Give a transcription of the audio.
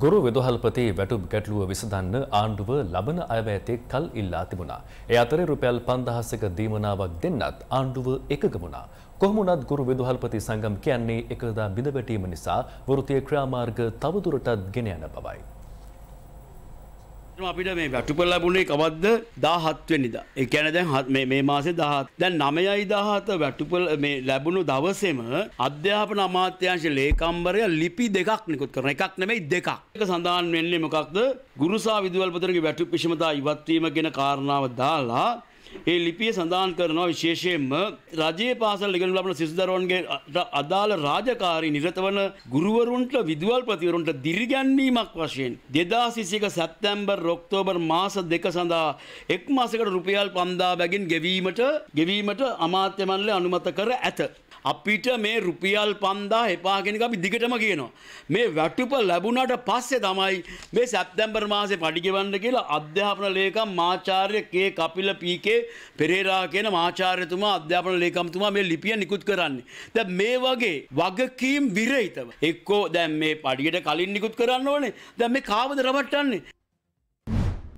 ගුරු විදුහල්පති වැටුප් ගැටලුව විසඳන්න ආණ්ඩුව ලබන අයවැයතෙක් කල් ඉල්ලා තිබුණා. ඒ අතරේ රුපියල් 5000ක දීමනාවක් දෙන්නත් ආණ්ඩුව එකග වුණා. කොහොම වුණත් ගුරු විදුහල්පති සංගම් කියන්නේ එකදා බිඳ වැටීම නිසා වෘත්තීය ක්‍රියාමාර්ග තවදුරටත් ගෙන යන බවයි. අපිට මේ වැටුපල ලැබුණේ කවද්ද 17 වෙනිදා. ඒ කියන්නේ දැන් මේ මේ මාසේ 17. දැන් 9.17 වැටුපල මේ ලැබුණු දවසේම අධ්‍යාපන අමාත්‍යාංශ ලේකම්වරය ලිපි දෙකක් නිකුත් කරන එකක් නෙමෙයි දෙකක්. ඒක සඳහන් වෙන්නේ මොකක්ද? ගුරුසා විදුවල්පතිරගේ වැටුප් විෂමතා ඉවත් වීම කියන කාරණාව දාලා ඒ ලිපිය සඳහන් කරනවා විශේෂයෙන්ම රජයේ පාසල් ඉගෙන ලබන සිසුදරුවන්ගේ අදාළ රාජකාරී නිරත වන ගුරුවරුන්ට විදුවල් ප්‍රතිවරුන්ට දිරිගැන්වීමක් වශයෙන් 2021 සැප්තැම්බර් ඔක්තෝබර් මාස දෙක සඳහා එක් මාසයකට රුපියල් 5000 බැගින් ගෙවීමට ගෙවීමට අමාත්‍ය මණ්ඩලය අනුමත කර ඇත. අපිට මේ රුපියල් 5000 එපා කියන එක අපි දිගටම කියනවා. මේ වැටුප ලැබුණාට පස්සේ තමයි මේ සැප්තැම්බර් මාසේ පඩි ගෙවන්න කියලා අධ්‍යාපන ලේකම් මාචාර්ය කේ කපිල පීකේ පෙරේරා කියන මාචාර්යතුමා අධ්‍යාපන ලේකම්තුමා මේ ලිපිය නිකුත් කරන්නේ. දැන් මේ වගේ වගකීම් විරහිතව එක්කෝ දැන් මේ පඩියට කලින් නිකුත් කරන්න ඕනේ. දැන් මේ කාවද රවට්ටන්නේ?